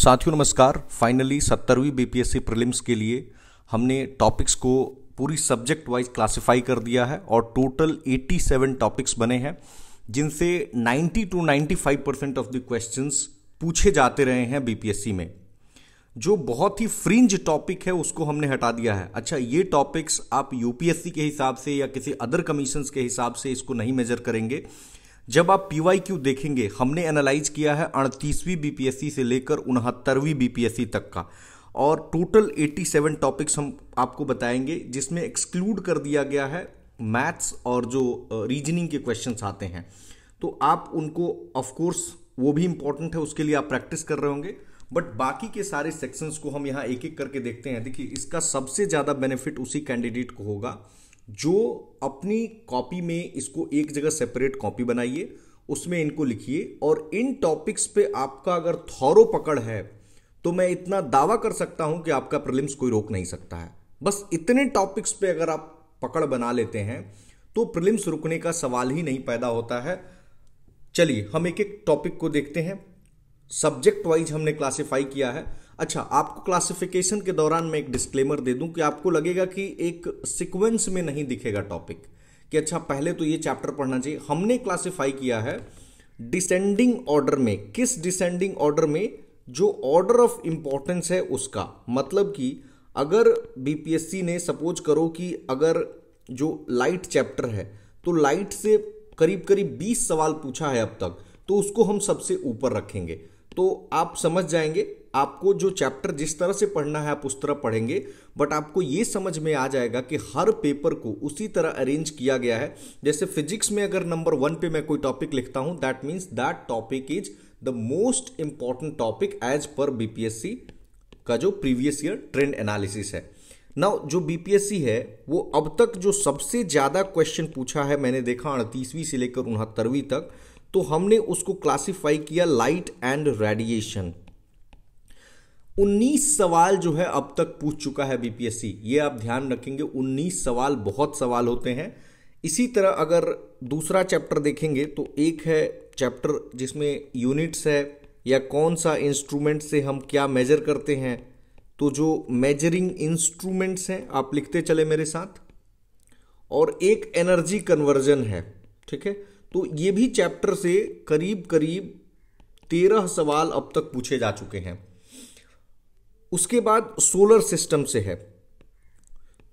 साथियों नमस्कार फाइनली सत्तरवीं बीपीएससी प्रीलिम्स के लिए हमने टॉपिक्स को पूरी सब्जेक्ट वाइज क्लासिफाई कर दिया है और टोटल 87 टॉपिक्स बने हैं जिनसे 90 to 95 percent of the questions पूछे जाते रहे हैं बीपीएससी में जो बहुत ही फ्रिंज टॉपिक है उसको हमने हटा दिया है अच्छा ये टॉपिक्स आप यूपीएससी के हिसाब से या किसी अदर कमीशंस के हिसाब से इसको नहीं मेजर करेंगे जब आप क्यू देखेंगे हमने एनालाइज किया है अड़तीसवीं बीपीएससी से लेकर उनहत्तरवीं बीपीएससी तक का और टोटल 87 टॉपिक्स हम आपको बताएंगे जिसमें एक्सक्लूड कर दिया गया है मैथ्स और जो रीजनिंग के क्वेश्चंस आते हैं तो आप उनको ऑफकोर्स वो भी इंपॉर्टेंट है उसके लिए आप प्रैक्टिस कर रहे होंगे बट बाकी के सारे सेक्शंस को हम यहाँ एक एक करके देखते हैं देखिए इसका सबसे ज़्यादा बेनिफिट उसी कैंडिडेट को होगा जो अपनी कॉपी में इसको एक जगह सेपरेट कॉपी बनाइए उसमें इनको लिखिए और इन टॉपिक्स पे आपका अगर थौरो पकड़ है तो मैं इतना दावा कर सकता हूं कि आपका प्रिलिम्स कोई रोक नहीं सकता है बस इतने टॉपिक्स पे अगर आप पकड़ बना लेते हैं तो प्रिलिम्स रुकने का सवाल ही नहीं पैदा होता है चलिए हम एक एक टॉपिक को देखते हैं सब्जेक्ट वाइज हमने क्लासिफाई किया है अच्छा आपको क्लासिफिकेशन के दौरान मैं एक डिस्क्लेमर दे दूं कि आपको लगेगा कि एक सिक्वेंस में नहीं दिखेगा टॉपिक कि अच्छा पहले तो ये चैप्टर पढ़ना चाहिए हमने क्लासिफाई किया है डिसेंडिंग ऑर्डर में किस डिसेंडिंग ऑर्डर में जो ऑर्डर ऑफ इंपॉर्टेंस है उसका मतलब कि अगर बीपीएससी ने सपोज करो कि अगर जो लाइट चैप्टर है तो लाइट से करीब करीब 20 सवाल पूछा है अब तक तो उसको हम सबसे ऊपर रखेंगे तो आप समझ जाएंगे आपको जो चैप्टर जिस तरह से पढ़ना है आप उस तरह पढ़ेंगे बट आपको ये समझ में आ जाएगा कि हर पेपर को उसी तरह अरेंज किया गया है जैसे फिजिक्स में अगर नंबर वन पे मैं कोई टॉपिक लिखता हूँ that means that topic is the most important topic as पर बीपीएससी का जो प्रीवियस ईयर ट्रेंड एनालिसिस है नाउ जो बीपीएससी है वो अब तक जो सबसे ज़्यादा क्वेश्चन पूछा है मैंने देखा अड़तीसवीं से लेकर उनहत्तरवीं तक तो हमने उसको क्लासिफाई किया लाइट एंड रेडिएशन 19 सवाल जो है अब तक पूछ चुका है बीपीएससी ये आप ध्यान रखेंगे 19 सवाल बहुत सवाल होते हैं इसी तरह अगर दूसरा चैप्टर देखेंगे तो एक है चैप्टर जिसमें यूनिट्स है या कौन सा इंस्ट्रूमेंट से हम क्या मेजर करते हैं तो जो मेजरिंग इंस्ट्रूमेंट्स हैं आप लिखते चले मेरे साथ और एक एनर्जी कन्वर्जन है ठीक है तो ये भी चैप्टर से करीब करीब तेरह सवाल अब तक पूछे जा चुके हैं उसके बाद सोलर सिस्टम से है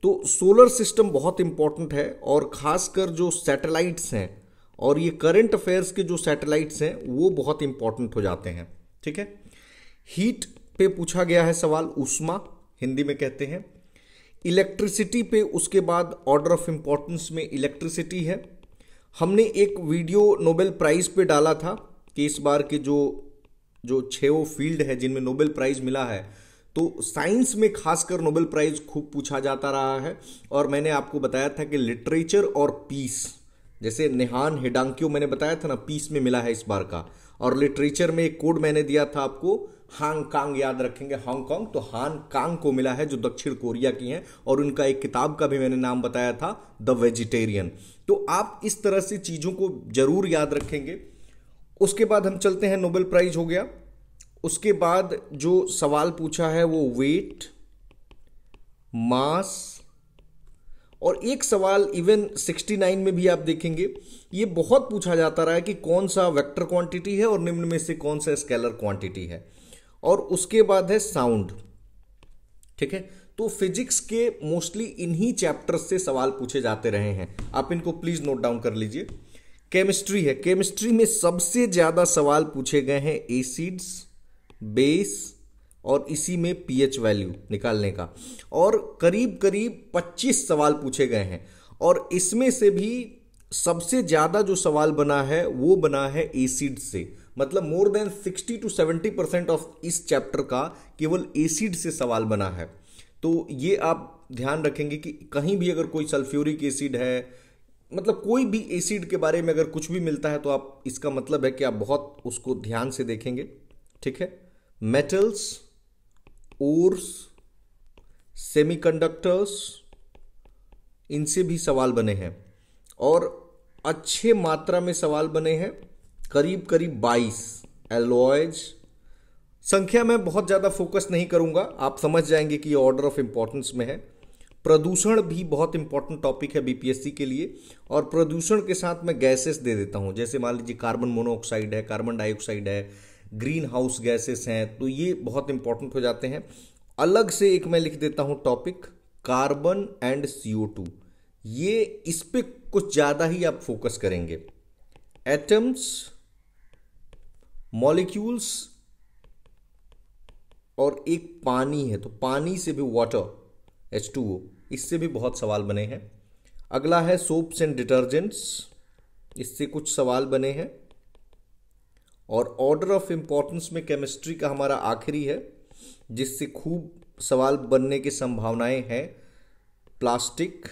तो सोलर सिस्टम बहुत इंपॉर्टेंट है और ख़ासकर जो सैटेलाइट्स हैं और ये करंट अफेयर्स के जो सैटेलाइट्स हैं वो बहुत इंपॉर्टेंट हो जाते हैं ठीक है हीट पे पूछा गया है सवाल उष्मा हिंदी में कहते हैं इलेक्ट्रिसिटी पे उसके बाद ऑर्डर ऑफ इंपॉर्टेंस में इलेक्ट्रिसिटी है हमने एक वीडियो नोबेल प्राइज़ पे डाला था कि इस बार के जो जो छो वो फील्ड है जिनमें नोबेल प्राइज़ मिला है तो साइंस में खासकर नोबेल प्राइज़ खूब पूछा जाता रहा है और मैंने आपको बताया था कि लिटरेचर और पीस जैसे नेहान हेडांक्यो मैंने बताया था ना पीस में मिला है इस बार का और लिटरेचर में एक कोड मैंने दिया था आपको हांग कांग याद रखेंगे हांगकांग तो हांगकांग कांग को मिला है जो दक्षिण कोरिया की हैं और उनका एक किताब का भी मैंने नाम बताया था द वेजिटेरियन तो आप इस तरह से चीज़ों को जरूर याद रखेंगे उसके बाद हम चलते हैं नोबेल प्राइज हो गया उसके बाद जो सवाल पूछा है वो वेट मास और एक सवाल इवन 69 में भी आप देखेंगे ये बहुत पूछा जाता रहा है कि कौन सा वेक्टर क्वांटिटी है और निम्न में से कौन सा स्केलर क्वांटिटी है और उसके बाद है साउंड ठीक है तो फिजिक्स के मोस्टली इन्हीं चैप्टर्स से सवाल पूछे जाते रहे हैं आप इनको प्लीज नोट डाउन कर लीजिए केमिस्ट्री है केमिस्ट्री में सबसे ज्यादा सवाल पूछे गए हैं एसिड्स बेस और इसी में पीएच वैल्यू निकालने का और करीब करीब 25 सवाल पूछे गए हैं और इसमें से भी सबसे ज़्यादा जो सवाल बना है वो बना है एसिड से मतलब more than 60 to 70 percent of इस चैप्टर का केवल एसिड से सवाल बना है तो ये आप ध्यान रखेंगे कि कहीं भी अगर कोई सल्फ्यूरिक एसिड है मतलब कोई भी एसिड के बारे में अगर कुछ भी मिलता है तो आप इसका मतलब है कि आप बहुत उसको ध्यान से देखेंगे ठीक है मेटल्स ओर्स सेमीकंडक्टर्स इनसे भी सवाल बने हैं और अच्छे मात्रा में सवाल बने हैं करीब करीब 22 एलोयज संख्या में बहुत ज़्यादा फोकस नहीं करूंगा आप समझ जाएंगे कि ऑर्डर ऑफ इंपॉर्टेंस में है प्रदूषण भी बहुत इंपॉर्टेंट टॉपिक है बीपीएससी के लिए और प्रदूषण के साथ मैं गैसेस दे देता हूँ जैसे मान लीजिए कार्बन मोनोऑक्साइड है कार्बन डाइऑक्साइड है ग्रीन हाउस गैसेस हैं तो ये बहुत इंपॉर्टेंट हो जाते हैं अलग से एक मैं लिख देता हूं topic carbon and CO two ये इस पर कुछ ज़्यादा ही आप फोकस करेंगे एटम्स मॉलिक्यूल्स और एक पानी है तो पानी से भी वाटर एच टू ओ इससे भी बहुत सवाल बने हैं अगला है सोप्स एंड डिटर्जेंट्स इससे कुछ सवाल बने हैं और ऑर्डर ऑफ इम्पोर्टेंस में केमिस्ट्री का हमारा आखिरी है जिससे खूब सवाल बनने की संभावनाएं हैं प्लास्टिक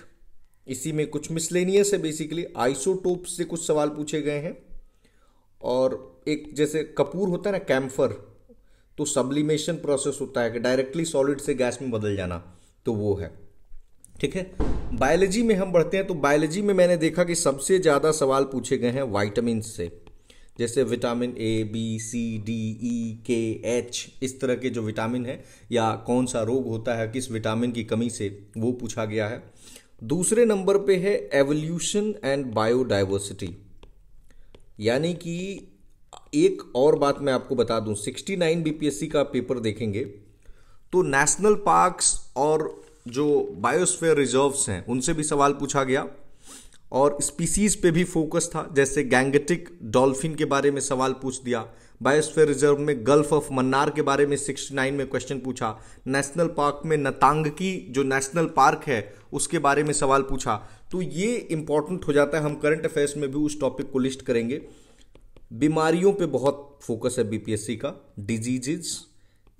इसी में कुछ मिसलेनियस है बेसिकली आइसोटोप से कुछ सवाल पूछे गए हैं और एक जैसे कपूर होता है ना कैम्फर तो सब्लिमेशन प्रोसेस होता है कि डायरेक्टली सॉलिड से गैस में बदल जाना तो वो है ठीक है बायोलॉजी में हम बढ़ते हैं तो बायोलॉजी में मैंने देखा कि सबसे ज़्यादा सवाल पूछे गए हैं वाइटामिन से जैसे vitamin A B C D E K H इस तरह के जो विटामिन है या कौन सा रोग होता है किस विटामिन की कमी से वो पूछा गया है दूसरे नंबर पे है एवोल्यूशन एंड बायोडाइवर्सिटी यानी कि एक और बात मैं आपको बता दूं 69 बीपीएससी का पेपर देखेंगे तो नेशनल पार्क्स और जो बायोस्फेयर रिजर्व्स हैं उनसे भी सवाल पूछा गया और स्पीसीज पे भी फोकस था जैसे गैंगटिक डॉल्फिन के बारे में सवाल पूछ दिया बायोस्फीयर रिजर्व में गल्फ ऑफ मन्नार के बारे में 69 में क्वेश्चन पूछा नेशनल पार्क में नतांगकी जो नेशनल पार्क है उसके बारे में सवाल पूछा तो ये इंपॉर्टेंट हो जाता है हम करंट अफेयर्स में भी उस टॉपिक को लिस्ट करेंगे बीमारियों पे बहुत फोकस है बीपीएससी का डिजीजेज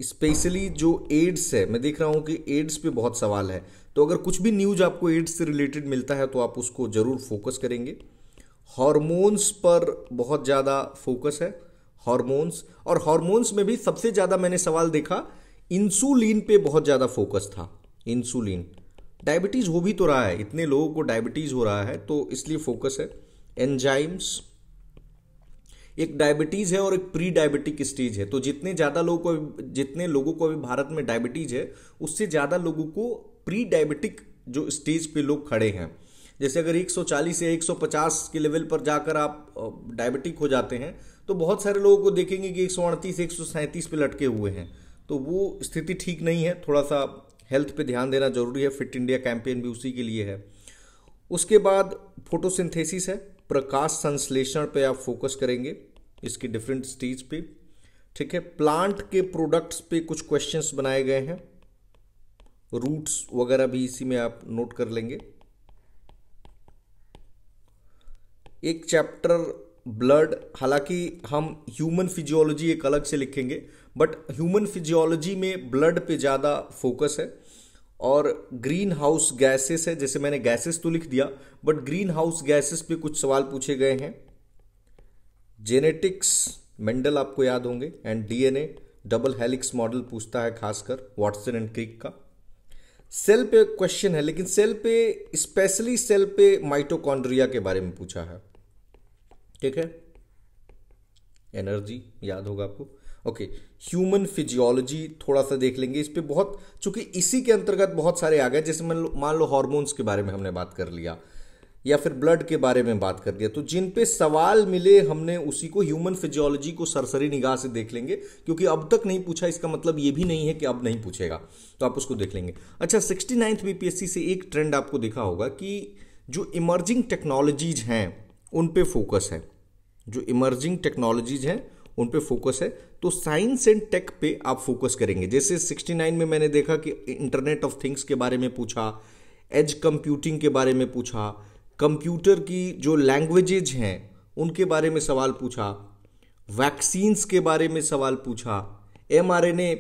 स्पेशली जो एड्स है मैं देख रहा हूँ कि एड्स पे बहुत सवाल है तो अगर कुछ भी न्यूज आपको एड्स से रिलेटेड मिलता है तो आप उसको जरूर फोकस करेंगे हॉर्मोन्स पर बहुत ज़्यादा फोकस है हॉर्मोन्स और हॉर्मोन्स में भी सबसे ज़्यादा मैंने सवाल देखा इंसुलिन पे बहुत ज़्यादा फोकस था इंसुलिन डायबिटीज़ हो भी तो रहा है इतने लोगों को डायबिटीज़ हो रहा है तो इसलिए फोकस है एंजाइम्स एक डायबिटीज़ है और एक प्री डायबिटिक स्टेज है तो जितने ज़्यादा लोगों को जितने लोगों को अभी भारत में डायबिटीज़ है उससे ज़्यादा लोगों को प्री डायबिटिक जो स्टेज पे लोग खड़े हैं जैसे अगर 140 या 150 के लेवल पर जाकर आप डायबिटिक हो जाते हैं तो बहुत सारे लोगों को देखेंगे कि एक सौ अड़तीस एक सौ सैंतीस पे लटके हुए हैं तो वो स्थिति ठीक नहीं है थोड़ा सा हेल्थ पे ध्यान देना जरूरी है फिट इंडिया कैंपेन भी उसी के लिए है उसके बाद फोटोसिंथेसिस है प्रकाश संश्लेषण पे आप फोकस करेंगे इसकी डिफरेंट स्टेज पे ठीक है प्लांट के प्रोडक्ट्स पे कुछ क्वेश्चंस बनाए गए हैं रूट्स वगैरह भी इसी में आप नोट कर लेंगे एक चैप्टर ब्लड हालांकि हम ह्यूमन फिजियोलॉजी एक अलग से लिखेंगे बट ह्यूमन फिजियोलॉजी में ब्लड पे ज़्यादा फोकस है और ग्रीन हाउस गैसेस है जैसे मैंने गैसेस तो लिख दिया बट ग्रीन हाउस गैसेस पे कुछ सवाल पूछे गए हैं जेनेटिक्स मेंडल आपको याद होंगे and DNA double helix model पूछता है खासकर वाटसन एंड क्रिक का सेल पे क्वेश्चन है लेकिन सेल पे स्पेशली सेल पे माइटोकॉन्ड्रिया के बारे में पूछा है ठीक है एनर्जी याद होगा आपको ओके ह्यूमन फिजियोलॉजी थोड़ा सा देख लेंगे इस पर बहुत चूंकि इसी के अंतर्गत बहुत सारे आ गए जैसे मान लो मान लो हॉर्मोन्स के बारे में हमने बात कर लिया या फिर ब्लड के बारे में बात कर दिया तो जिन पे सवाल मिले हमने उसी को ह्यूमन फिजियोलॉजी को सरसरी निगाह से देख लेंगे क्योंकि अब तक नहीं पूछा इसका मतलब ये भी नहीं है कि अब नहीं पूछेगा तो आप उसको देख लेंगे अच्छा सिक्सटी नाइन्थ बीपीएससी से एक ट्रेंड आपको देखा होगा कि जो इमर्जिंग टेक्नोलॉजीज हैं उन पे फोकस है जो इमर्जिंग टेक्नोलॉजीज हैं उन पे फोकस है तो साइंस एंड टेक पे आप फोकस करेंगे जैसे 69 में मैंने देखा कि इंटरनेट ऑफ थिंग्स के बारे में पूछा एज कंप्यूटिंग के बारे में पूछा कंप्यूटर की जो लैंग्वेजेज हैं उनके बारे में सवाल पूछा वैक्सीन्स के बारे में सवाल पूछा एम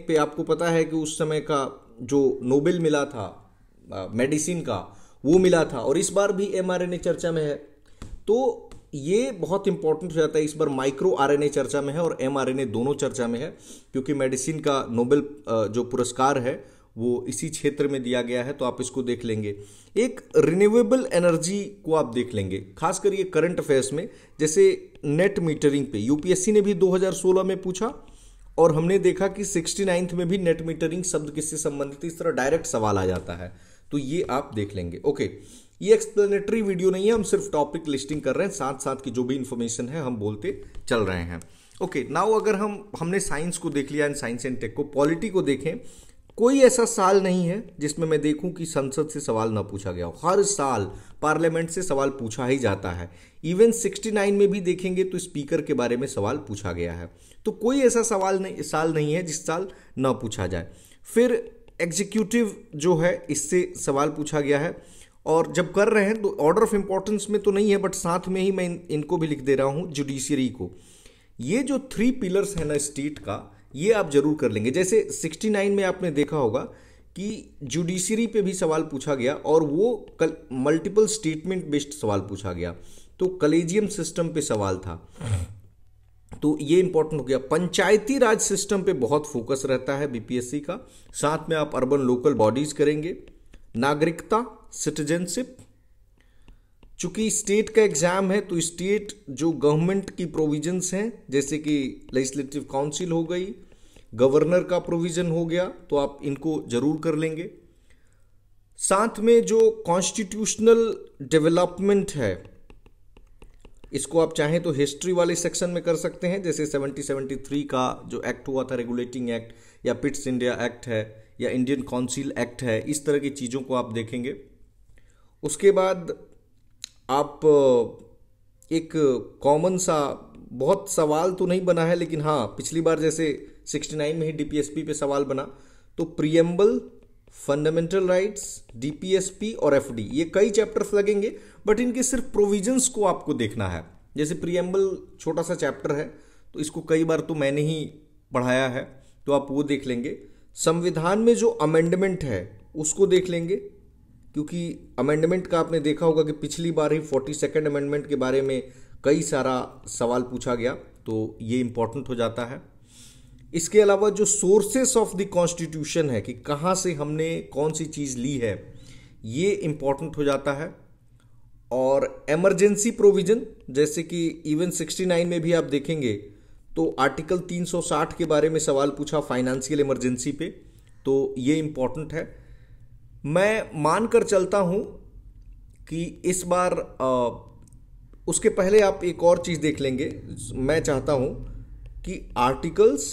पे आपको पता है कि उस समय का जो नोबेल मिला था मेडिसिन का वो मिला था और इस बार भी एम चर्चा में है तो ये बहुत इंपॉर्टेंट हो जाता है इस बार माइक्रो आरएनए चर्चा में है और एमआरएनए दोनों चर्चा में है क्योंकि मेडिसिन का नोबेल जो पुरस्कार है वो इसी क्षेत्र में दिया गया है तो आप इसको देख लेंगे एक रिन्यूएबल एनर्जी को आप देख लेंगे खासकर ये करंट अफेयर्स में जैसे नेट मीटरिंग पे यूपीएससी ने भी 2016 में पूछा और हमने देखा कि सिक्सटी में भी नेट मीटरिंग शब्द किससे संबंधित इस तरह डायरेक्ट सवाल आ जाता है तो ये आप देख लेंगे ओके ये एक्सप्लेनेटरी वीडियो नहीं है हम सिर्फ टॉपिक लिस्टिंग कर रहे हैं साथ साथ की जो भी इन्फॉर्मेशन है हम बोलते चल रहे हैं ओके okay, नाउ अगर हम हमने साइंस को देख लिया एंड साइंस एंड टेक को पॉलिटी को देखें कोई ऐसा साल नहीं है जिसमें मैं देखूं कि संसद से सवाल ना पूछा गया हो हर साल पार्लियामेंट से सवाल पूछा ही जाता है इवन 69 में भी देखेंगे तो स्पीकर के बारे में सवाल पूछा गया है तो कोई ऐसा सवाल नहीं साल नहीं है जिस साल ना पूछा जाए फिर एग्जीक्यूटिव जो है इससे सवाल पूछा गया है और जब कर रहे हैं तो ऑर्डर ऑफ इम्पोर्टेंस में तो नहीं है बट साथ में ही मैं इन, इनको भी लिख दे रहा हूँ जुडिशियरी को ये जो थ्री पिलर्स है ना स्टेट का ये आप जरूर कर लेंगे जैसे 69 में आपने देखा होगा कि जुडिशियरी पे भी सवाल पूछा गया और वो कल मल्टीपल स्टेटमेंट बेस्ड सवाल पूछा गया तो कलेजियम सिस्टम पे सवाल था तो ये इंपॉर्टेंट हो गया पंचायती राज सिस्टम पे बहुत फोकस रहता है बीपीएससी का साथ में आप अर्बन लोकल बॉडीज करेंगे नागरिकता सिटीजनशिप चूंकि स्टेट का एग्ज़ाम है तो स्टेट जो गवर्नमेंट की प्रोविजंस हैं जैसे कि लेजिस्लेटिव काउंसिल हो गई गवर्नर का प्रोविज़न हो गया तो आप इनको ज़रूर कर लेंगे साथ में जो कॉन्स्टिट्यूशनल डेवलपमेंट है इसको आप चाहें तो हिस्ट्री वाले सेक्शन में कर सकते हैं जैसे 1773 का जो एक्ट हुआ था रेगुलेटिंग एक्ट या पिट्स इंडिया एक्ट है या इंडियन काउंसिल एक्ट है इस तरह की चीज़ों को आप देखेंगे उसके बाद आप एक कॉमन सा बहुत सवाल तो नहीं बना है लेकिन हाँ पिछली बार जैसे 69 में ही डीपीएसपी पे सवाल बना तो प्रियम्बल फंडामेंटल राइट्स डीपीएसपी और एफडी ये कई चैप्टर्स लगेंगे बट इनके सिर्फ प्रोविजंस को आपको देखना है जैसे प्रियम्बल छोटा सा चैप्टर है तो इसको कई बार तो मैंने ही पढ़ाया है तो आप वो देख लेंगे संविधान में जो अमेंडमेंट है उसको देख लेंगे क्योंकि अमेंडमेंट का आपने देखा होगा कि पिछली बार ही फोर्टी सेकेंड अमेंडमेंट के बारे में कई सारा सवाल पूछा गया तो ये इम्पॉर्टेंट हो जाता है इसके अलावा जो सोर्सेस ऑफ द कॉन्स्टिट्यूशन है कि कहाँ से हमने कौन सी चीज़ ली है ये इम्पॉर्टेंट हो जाता है और एमरजेंसी प्रोविज़न जैसे कि इवन 69 में भी आप देखेंगे तो आर्टिकल 360 के बारे में सवाल पूछा फाइनेंशियल इमरजेंसी पे तो ये इम्पॉर्टेंट है मैं मान कर चलता हूँ कि इस बार आ, उसके पहले आप एक और चीज़ देख लेंगे मैं चाहता हूँ कि आर्टिकल्स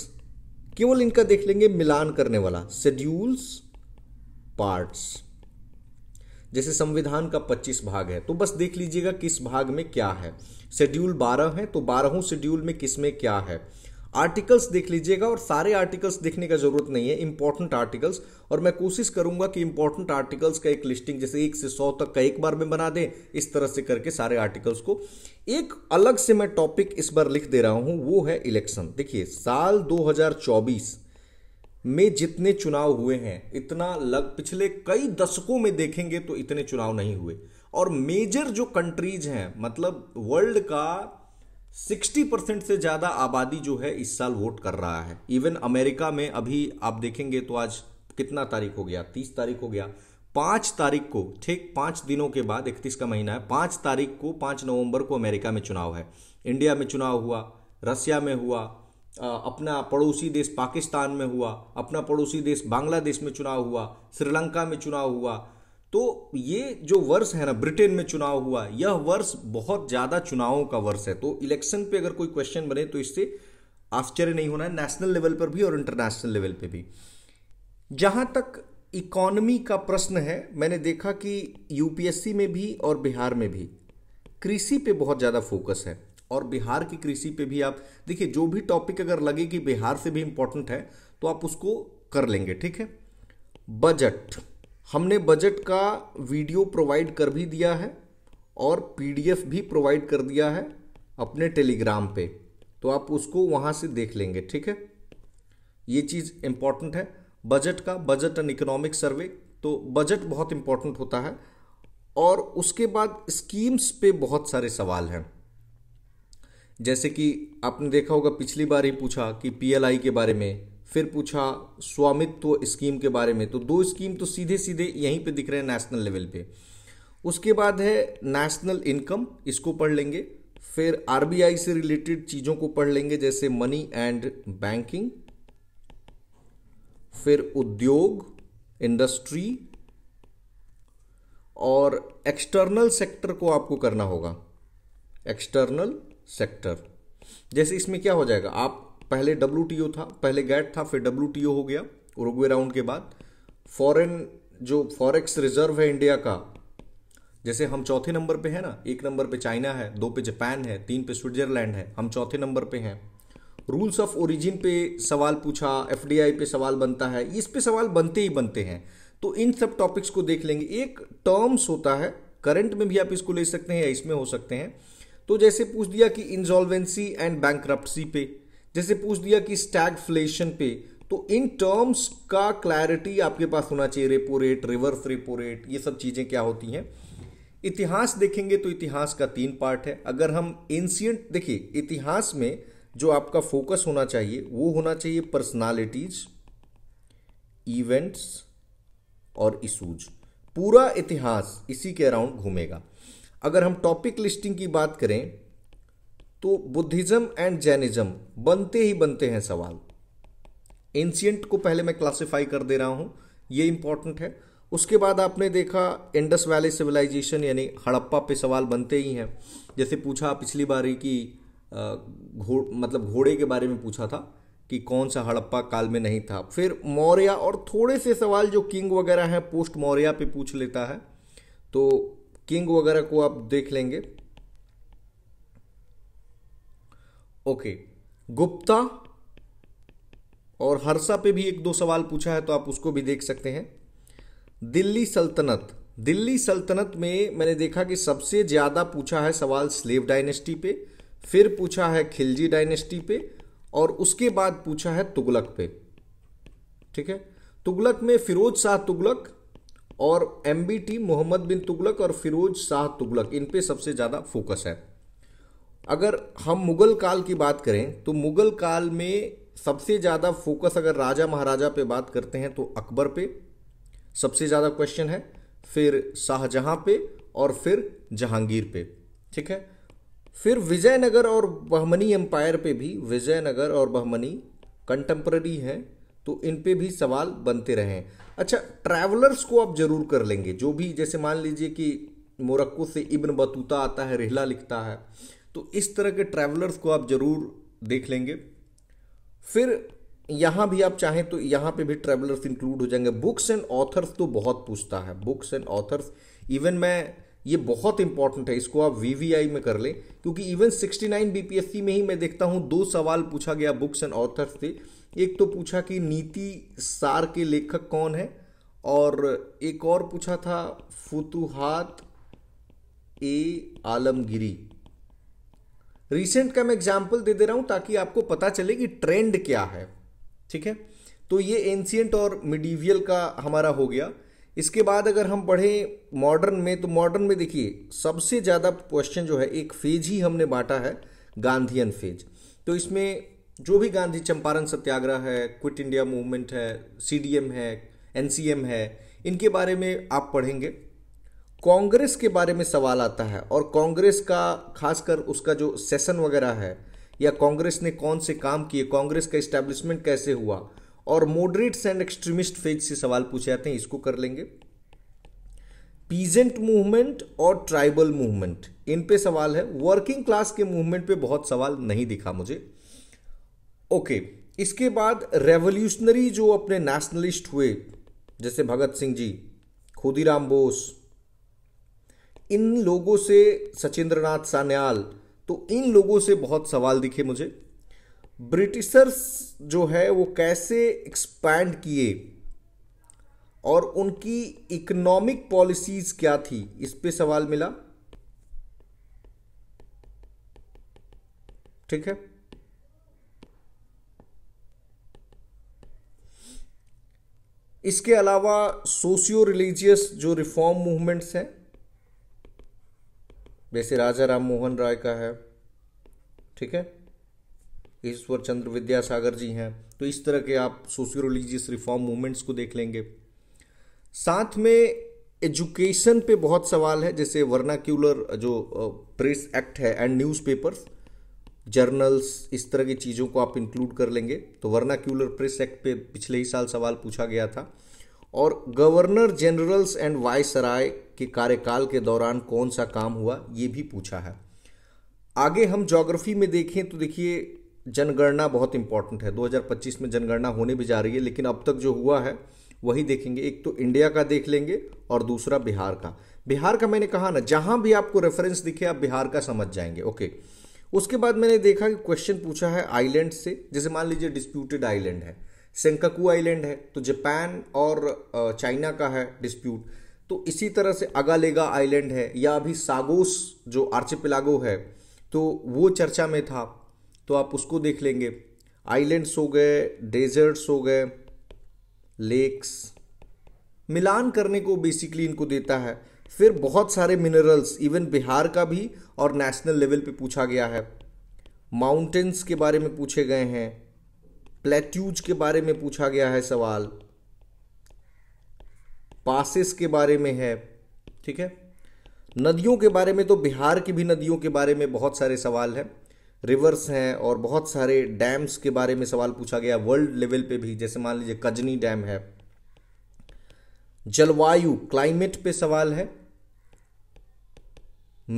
केवल इनका देख लेंगे मिलान करने वाला शेड्यूल्स पार्ट्स जैसे संविधान का 25 भाग है तो बस देख लीजिएगा किस भाग में क्या है शेड्यूल 12 है तो बारहों शेड्यूल में किस में क्या है आर्टिकल्स देख लीजिएगा और सारे आर्टिकल्स देखने का जरूरत नहीं है इंपॉर्टेंट आर्टिकल्स और मैं कोशिश करूंगा कि इंपॉर्टेंट आर्टिकल्स का एक लिस्टिंग जैसे एक से सौ तक का एक बार में बना दें इस तरह से करके सारे आर्टिकल्स को एक अलग से मैं टॉपिक इस बार लिख दे रहा हूं वो है इलेक्शन देखिए साल 2024 में जितने चुनाव हुए हैं इतना लग पिछले कई दशकों में देखेंगे तो इतने चुनाव नहीं हुए और मेजर जो कंट्रीज हैं मतलब वर्ल्ड का 60 परसेंट से ज़्यादा आबादी जो है इस साल वोट कर रहा है इवन अमेरिका में अभी आप देखेंगे तो आज कितना तारीख हो गया तीस तारीख हो गया पांच तारीख को ठीक पांच दिनों के बाद इकतीस का महीना है पाँच तारीख को पाँच नवंबर को अमेरिका में चुनाव है इंडिया में चुनाव हुआ रसिया में हुआ अपना पड़ोसी देश पाकिस्तान में हुआ अपना पड़ोसी देश बांग्लादेश में चुनाव हुआ श्रीलंका में चुनाव हुआ तो ये जो वर्ष है ना ब्रिटेन में चुनाव हुआ यह वर्ष बहुत ज़्यादा चुनावों का वर्ष है तो इलेक्शन पे अगर कोई क्वेश्चन बने तो इससे आश्चर्य नहीं होना है नेशनल लेवल पर भी और इंटरनेशनल लेवल पे भी जहां तक इकोनॉमी का प्रश्न है मैंने देखा कि यूपीएससी में भी और बिहार में भी कृषि पे बहुत ज़्यादा फोकस है और बिहार की कृषि पे भी आप देखिए जो भी टॉपिक अगर लगे कि बिहार से भी इंपॉर्टेंट है तो आप उसको कर लेंगे ठीक है बजट हमने बजट का वीडियो प्रोवाइड कर भी दिया है और पीडीएफ भी प्रोवाइड कर दिया है अपने टेलीग्राम पे तो आप उसको वहाँ से देख लेंगे ठीक है ये चीज़ इम्पॉर्टेंट है बजट का बजट एंड इकोनॉमिक सर्वे तो बजट बहुत इम्पॉर्टेंट होता है और उसके बाद स्कीम्स पे बहुत सारे सवाल हैं जैसे कि आपने देखा होगा पिछली बार ही पूछा कि पीएलआई के बारे में फिर पूछा स्वामित्व स्कीम के बारे में तो दो स्कीम तो सीधे सीधे यहीं पे दिख रहे हैं नेशनल लेवल पे उसके बाद है नेशनल इनकम इसको पढ़ लेंगे फिर आरबीआई से रिलेटेड चीज़ों को पढ़ लेंगे जैसे मनी एंड बैंकिंग फिर उद्योग इंडस्ट्री और एक्सटर्नल सेक्टर को आपको करना होगा एक्सटर्नल सेक्टर जैसे इसमें क्या हो जाएगा आप पहले डब्ल्यू था पहले गैट था फिर डब्ल्यू हो गया उरुग्वे राउंड के बाद फॉरेन जो फॉरेक्स रिजर्व है इंडिया का जैसे हम चौथे नंबर पे है ना एक नंबर पे चाइना है दो पे जापान है तीन पे स्विट्जरलैंड है हम चौथे नंबर पे हैं रूल्स ऑफ ओरिजिन पे सवाल पूछा एफ पे सवाल बनता है इस पे सवाल बनते ही बनते हैं तो इन सब टॉपिक्स को देख लेंगे एक टर्म्स होता है करंट में भी आप इसको ले सकते हैं या इसमें हो सकते हैं तो जैसे पूछ दिया कि इंजॉल्वेंसी एंड बैंक पे जैसे पूछ दिया कि स्टैग फ्लेशन पे तो इन टर्म्स का क्लैरिटी आपके पास होना चाहिए repo rate reverse repo rate ये सब चीज़ें क्या होती हैं इतिहास देखेंगे तो इतिहास का तीन पार्ट है अगर हम एंशियंट देखिए इतिहास में जो आपका फोकस होना चाहिए वो होना चाहिए पर्सनालिटीज इवेंट्स और इशूज पूरा इतिहास इसी के अराउंड घूमेगा अगर हम टॉपिक लिस्टिंग की बात करें तो बुद्धिज्म एंड जैनिज्म बनते ही बनते हैं सवाल एंशियंट को पहले मैं क्लासिफाई कर दे रहा हूँ ये इंपॉर्टेंट है उसके बाद आपने देखा इंडस वैली सिविलाइजेशन यानी हड़प्पा पे सवाल बनते ही हैं जैसे पूछा पिछली बारी कि घो मतलब घोड़े के बारे में पूछा था कि कौन सा हड़प्पा काल में नहीं था फिर मौर्य और थोड़े से सवाल जो किंग वगैरह हैं पोस्ट मौर्य पे पूछ लेता है तो किंग वगैरह को आप देख लेंगे ओके गुप्ता और हरसा पे भी एक दो सवाल पूछा है तो आप उसको भी देख सकते हैं दिल्ली सल्तनत दिल्ली सल्तनत में मैंने देखा कि सबसे ज़्यादा पूछा है सवाल स्लेव डायनेस्टी पे फिर पूछा है खिलजी डायनेस्टी पे और उसके बाद पूछा है तुगलक पे ठीक है तुगलक में फिरोज शाह तुगलक और एम मोहम्मद बिन तुगलक और फिरोज शाह तुगलक इन पे सबसे ज़्यादा फोकस है अगर हम मुगल काल की बात करें तो मुगल काल में सबसे ज़्यादा फोकस अगर राजा महाराजा पे बात करते हैं तो अकबर पे सबसे ज़्यादा क्वेश्चन है फिर शाहजहां पे और फिर जहांगीर पे ठीक है फिर विजयनगर और बहमनी एम्पायर पे भी विजयनगर और बहमनी कंटेम्प्रेरी हैं तो इन पे भी सवाल बनते रहे अच्छा ट्रैवलर्स को आप ज़रूर कर लेंगे जो भी जैसे मान लीजिए कि मोरक्को से इब्न बतूता आता है रिहला लिखता है तो इस तरह के ट्रैवलर्स को आप ज़रूर देख लेंगे फिर यहाँ भी आप चाहें तो यहाँ पे भी ट्रैवलर्स इंक्लूड हो जाएंगे बुक्स एंड ऑथर्स तो बहुत पूछता है बुक्स एंड ऑथर्स इवन मैं ये बहुत इंपॉर्टेंट है इसको आप वीवीआई में कर लें क्योंकि इवन 69 बीपीएससी में ही मैं देखता हूँ दो सवाल पूछा गया बुक्स एंड ऑथर्स से एक तो पूछा कि नीति सार के लेखक कौन है और एक और पूछा था फुतुहात ए आलमगिरी रिसेंट का मैं एग्जाम्पल दे दे रहा हूँ ताकि आपको पता चले कि ट्रेंड क्या है ठीक है तो ये एंशियंट और मिडीवियल का हमारा हो गया इसके बाद अगर हम पढ़े मॉडर्न में तो मॉडर्न में देखिए सबसे ज़्यादा क्वेश्चन जो है एक फेज ही हमने बांटा है गांधीयन फेज तो इसमें जो भी गांधी चंपारण सत्याग्रह है क्विट इंडिया मूवमेंट है सीडीएम है एनसीएम है इनके बारे में आप पढ़ेंगे कांग्रेस के बारे में सवाल आता है और कांग्रेस का खासकर उसका जो सेशन वगैरह है या कांग्रेस ने कौन से काम किए कांग्रेस का इस्टेब्लिशमेंट कैसे हुआ और मॉडरेट्स एंड एक्सट्रीमिस्ट फेज से सवाल पूछे जाते हैं इसको कर लेंगे पीजेंट मूवमेंट और ट्राइबल मूवमेंट इन पे सवाल है वर्किंग क्लास के मूवमेंट पे बहुत सवाल नहीं दिखा मुझे ओके इसके बाद रेवोल्यूशनरी जो अपने नेशनलिस्ट हुए जैसे भगत सिंह जी खुदीराम बोस इन लोगों से सचिंद्र नाथ सान्याल तो इन लोगों से बहुत सवाल दिखे मुझे ब्रिटिशर्स जो है वो कैसे एक्सपैंड किए और उनकी इकोनॉमिक पॉलिसीज क्या थी इस पे सवाल मिला ठीक है इसके अलावा सोशियो रिलीजियस जो रिफॉर्म मूवमेंट्स हैं वैसे राजा राम मोहन राय का है ठीक है ईश्वर चंद्र विद्यासागर जी हैं तो इस तरह के आप सोशियोलॉजिस्ट रिफॉर्म मूवमेंट्स को देख लेंगे साथ में एजुकेशन पे बहुत सवाल है जैसे वर्नाक्यूलर जो प्रेस एक्ट है एंड न्यूज़पेपर्स जर्नल्स इस तरह की चीज़ों को आप इंक्लूड कर लेंगे तो वर्नाक्यूलर प्रेस एक्ट पे पिछले ही साल सवाल पूछा गया था और गवर्नर जनरल्स एंड राय कि कार्यकाल के दौरान कौन सा काम हुआ ये भी पूछा है आगे हम जोग्राफी में देखें तो देखिए जनगणना बहुत इंपॉर्टेंट है 2025 में जनगणना होने भी जा रही है लेकिन अब तक जो हुआ है वही देखेंगे एक तो इंडिया का देख लेंगे और दूसरा बिहार का बिहार का मैंने कहा ना जहां भी आपको रेफरेंस दिखे आप बिहार का समझ जाएंगे ओके उसके बाद मैंने देखा कि क्वेश्चन पूछा है आइलैंड से जैसे मान लीजिए डिस्प्यूटेड आइलैंड है सेंकाकू आइलैंड है तो जापान और चाइना का है डिस्प्यूट तो इसी तरह से अगालेगा आइलैंड है या अभी सागोस जो आर्चिपिलागो है तो वो चर्चा में था तो आप उसको देख लेंगे आइलैंड्स हो गए डेजर्ट्स हो गए लेक्स मिलान करने को बेसिकली इनको देता है फिर बहुत सारे मिनरल्स इवन बिहार का भी और नेशनल लेवल पे पूछा गया है माउंटेंस के बारे में पूछे गए हैं प्लेट्यूज के बारे में पूछा गया है सवाल पासिस के बारे में है ठीक है नदियों के बारे में तो बिहार की भी नदियों के बारे में बहुत सारे सवाल हैं रिवर्स हैं और बहुत सारे डैम्स के बारे में सवाल पूछा गया वर्ल्ड लेवल पे भी जैसे मान लीजिए कजनी डैम है जलवायु क्लाइमेट पे सवाल है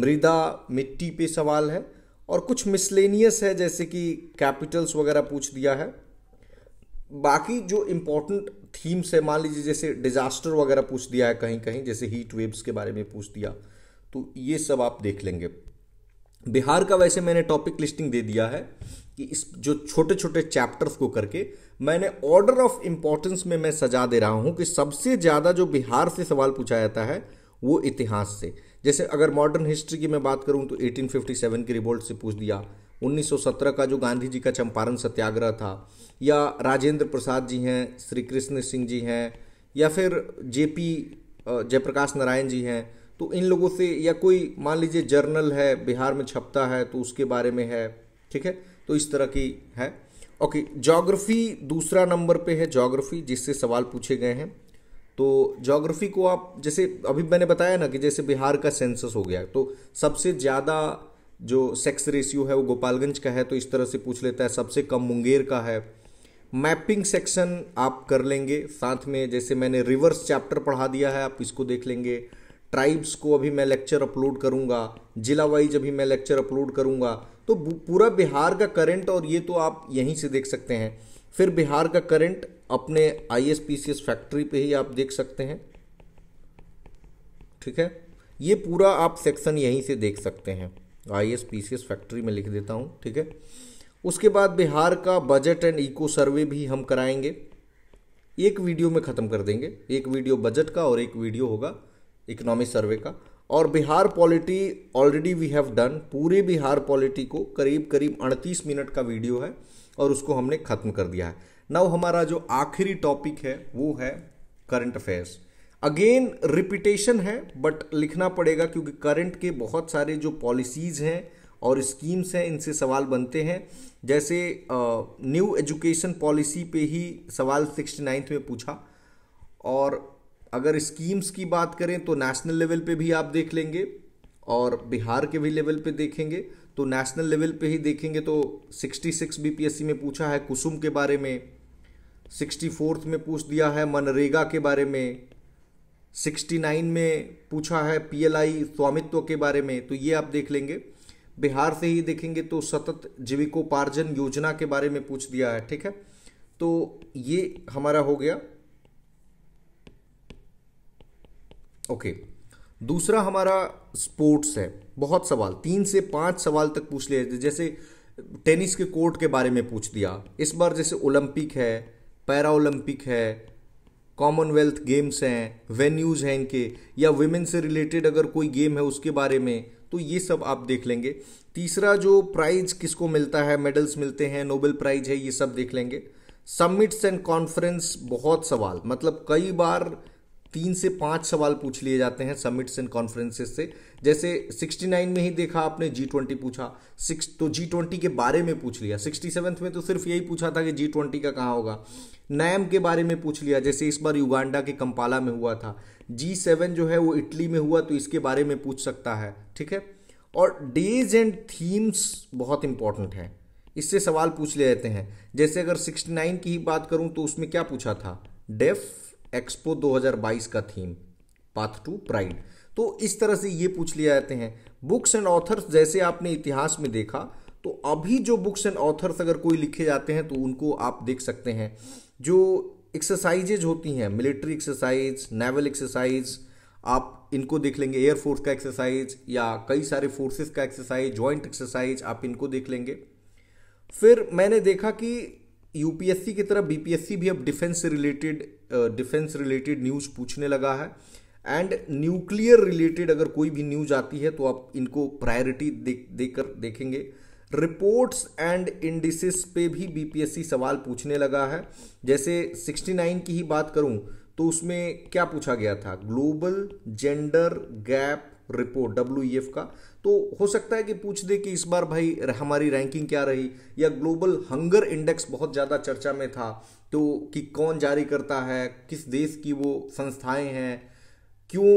मृदा मिट्टी पे सवाल है और कुछ मिसलेनियस है जैसे कि कैपिटल्स वगैरह पूछ दिया है बाकी जो इम्पोर्टेंट थीम्स है मान लीजिए जैसे डिजास्टर वगैरह पूछ दिया है कहीं कहीं जैसे हीट वेव्स के बारे में पूछ दिया तो ये सब आप देख लेंगे बिहार का वैसे मैंने टॉपिक लिस्टिंग दे दिया है कि इस जो छोटे छोटे चैप्टर्स को करके मैंने ऑर्डर ऑफ इम्पोर्टेंस में मैं सजा दे रहा हूँ कि सबसे ज़्यादा जो बिहार से सवाल पूछा जाता है वो इतिहास से जैसे अगर मॉडर्न हिस्ट्री की मैं बात करूँ तो 1857 की रिवोल्ट से पूछ दिया 1917 का जो गांधी जी का चंपारण सत्याग्रह था या राजेंद्र प्रसाद जी हैं श्री कृष्ण सिंह जी हैं या फिर जेपी जयप्रकाश नारायण जी हैं तो इन लोगों से या कोई मान लीजिए जर्नल है बिहार में छपता है तो उसके बारे में है ठीक है तो इस तरह की है ओके जोग्राफी दूसरा नंबर पे है जोग्राफी जिससे सवाल पूछे गए हैं तो जोग्राफी को आप जैसे अभी मैंने बताया ना कि जैसे बिहार का सेंसस हो गया तो सबसे ज़्यादा जो सेक्स रेशियो है वो गोपालगंज का है तो इस तरह से पूछ लेता है सबसे कम मुंगेर का है मैपिंग सेक्शन आप कर लेंगे साथ में जैसे मैंने रिवर्स चैप्टर पढ़ा दिया है आप इसको देख लेंगे ट्राइब्स को अभी मैं लेक्चर अपलोड करूंगा जिला वाइज अभी मैं लेक्चर अपलोड करूंगा तो पूरा बिहार का करंट और ये तो आप यहीं से देख सकते हैं फिर बिहार का करंट अपने आई फैक्ट्री पे ही आप देख सकते हैं ठीक है ये पूरा आप सेक्शन यहीं से देख सकते हैं I S P C S factory में लिख देता हूँ ठीक है उसके बाद बिहार का बजट एंड इको सर्वे भी हम कराएंगे एक वीडियो में ख़त्म कर देंगे एक वीडियो बजट का और एक वीडियो होगा इकोनॉमिक सर्वे का और Bihar polity already we have done पूरे बिहार पॉलिटी को करीब करीब अड़तीस मिनट का वीडियो है और उसको हमने ख़त्म कर दिया है नव हमारा जो आखिरी टॉपिक है वो है करंट अफेयर्स अगेन रिपीटेशन है बट लिखना पड़ेगा क्योंकि करंट के बहुत सारे जो पॉलिसीज़ हैं और स्कीम्स हैं इनसे सवाल बनते हैं जैसे न्यू एजुकेशन पॉलिसी पे ही सवाल सिक्सटी नाइन्थ में पूछा और अगर स्कीम्स की बात करें तो नेशनल लेवल पे भी आप देख लेंगे और बिहार के भी लेवल पे देखेंगे तो नेशनल लेवल पे ही देखेंगे तो 66 बीपीएससी में पूछा है कुसुम के बारे में सिक्सटी फोर्थ में पूछ दिया है मनरेगा के बारे में 69 में पूछा है पीएलआई स्वामित्व के बारे में तो ये आप देख लेंगे बिहार से ही देखेंगे तो सतत जीविकोपार्जन योजना के बारे में पूछ दिया है ठीक है तो ये हमारा हो गया ओके दूसरा हमारा स्पोर्ट्स है बहुत सवाल तीन से पांच सवाल तक पूछ लिए जैसे टेनिस के कोर्ट के बारे में पूछ दिया इस बार जैसे ओलंपिक है पैरा ओलंपिक है कॉमनवेल्थ गेम्स हैं वेन्यूज़ हैं इनके या वेमेन से रिलेटेड अगर कोई गेम है उसके बारे में तो ये सब आप देख लेंगे तीसरा जो प्राइज किसको मिलता है मेडल्स मिलते हैं नोबेल प्राइज है ये सब देख लेंगे सबमिट्स एंड कॉन्फ्रेंस बहुत सवाल मतलब कई बार तीन से पांच सवाल पूछ लिए जाते हैं समिट्स एंड कॉन्फ्रेंसेस से जैसे 69 में ही देखा आपने जी ट्वेंटी पूछा सिक्स तो जी ट्वेंटी के बारे में पूछ लिया सिक्सटी सेवन्थ में तो सिर्फ यही पूछा था कि जी ट्वेंटी का कहाँ होगा नैम के बारे में पूछ लिया जैसे इस बार युगांडा के कंपाला में हुआ था जी सेवन जो है वो इटली में हुआ तो इसके बारे में पूछ सकता है ठीक है और डेज एंड थीम्स बहुत इंपॉर्टेंट हैं इससे सवाल पूछ ले जाते हैं जैसे अगर 69 की ही बात करूं तो उसमें क्या पूछा था डेफ एक्सपो 2022 का थीम पाथ टू प्राइड तो इस तरह से ये पूछ लिया जाते हैं बुक्स एंड ऑथर्स जैसे आपने इतिहास में देखा तो अभी जो बुक्स एंड ऑथर्स अगर कोई लिखे जाते हैं तो उनको आप देख सकते हैं जो एक्सरसाइजेज होती हैं मिलिट्री एक्सरसाइज नेवल एक्सरसाइज आप इनको देख लेंगे एयरफोर्स का एक्सरसाइज या कई सारे फोर्सेस का एक्सरसाइज ज्वाइंट एक्सरसाइज आप इनको देख लेंगे फिर मैंने देखा कि यूपीएससी की तरफ बीपीएससी भी अब defence related defence related news पूछने लगा है एंड न्यूक्लियर रिलेटेड अगर कोई भी न्यूज आती है तो आप इनको प्रायोरिटी दे, देकर देखेंगे रिपोर्ट्स एंड इंडिसेस पे भी बीपीएससी सवाल पूछने लगा है जैसे 69 की ही बात करूं तो उसमें क्या पूछा गया था global gender gap report W का तो हो सकता है कि पूछ दे कि इस बार भाई हमारी रैंकिंग क्या रही या ग्लोबल हंगर इंडेक्स बहुत ज़्यादा चर्चा में था तो कि कौन जारी करता है किस देश की वो संस्थाएं हैं क्यों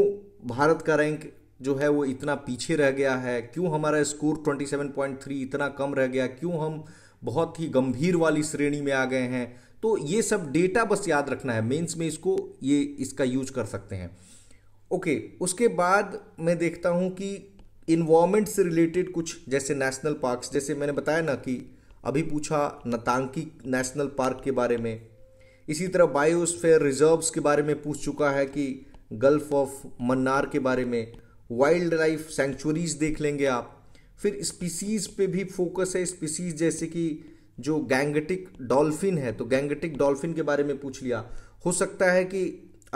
भारत का रैंक जो है वो इतना पीछे रह गया है क्यों हमारा स्कोर 27.3 इतना कम रह गया क्यों हम बहुत ही गंभीर वाली श्रेणी में आ गए हैं तो ये सब डेटा बस याद रखना है मेंस में इसको ये इसका यूज कर सकते हैं ओके उसके बाद मैं देखता हूँ कि इन्वामेंट से रिलेटेड कुछ जैसे नेशनल पार्क्स जैसे मैंने बताया ना कि अभी पूछा नतांकी नेशनल पार्क के बारे में इसी तरह बायोस्फेयर रिजर्व्स के बारे में पूछ चुका है कि गल्फ ऑफ मन्नार के बारे में वाइल्ड लाइफ सेंचुरीज देख लेंगे आप फिर स्पीसीज पे भी फोकस है स्पीसीज जैसे कि जो गैंगटिक डॉल्फिन है तो गैंगटिक डॉल्फिन के बारे में पूछ लिया हो सकता है कि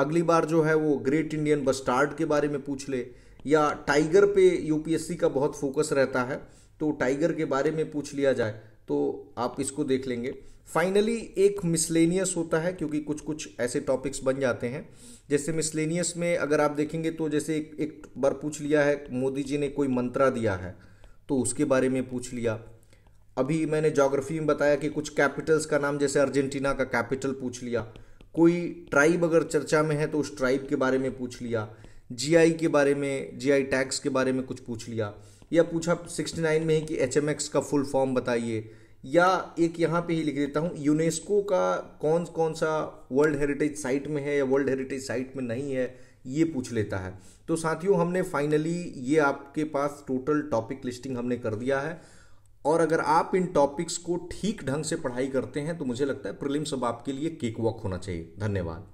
अगली बार जो है वो ग्रेट इंडियन बस्टार्ड के बारे में पूछ ले या टाइगर पे यूपीएससी का बहुत फोकस रहता है तो टाइगर के बारे में पूछ लिया जाए तो आप इसको देख लेंगे फाइनली एक मिसलेनियस होता है क्योंकि कुछ कुछ ऐसे टॉपिक्स बन जाते हैं जैसे मिसलेनियस में अगर आप देखेंगे तो जैसे एक, एक बार पूछ लिया है मोदी जी ने कोई मंत्रा दिया है तो उसके बारे में पूछ लिया अभी मैंने जोग्राफी में बताया कि कुछ कैपिटल्स का नाम जैसे अर्जेंटीना का कैपिटल पूछ लिया कोई ट्राइब अगर चर्चा में है तो उस ट्राइब के बारे में पूछ लिया जीआई के बारे में जीआई टैक्स के बारे में कुछ पूछ लिया या पूछा 69 में ही कि एच का फुल फॉर्म बताइए या एक यहाँ पे ही लिख देता हूँ यूनेस्को का कौन कौन सा वर्ल्ड हेरिटेज साइट में है या वर्ल्ड हेरिटेज साइट में नहीं है ये पूछ लेता है तो साथियों हमने फाइनली ये आपके पास टोटल टॉपिक लिस्टिंग हमने कर दिया है और अगर आप इन टॉपिक्स को ठीक ढंग से पढ़ाई करते हैं तो मुझे लगता है प्रिलिम्स अब आपके लिए केक वॉक होना चाहिए धन्यवाद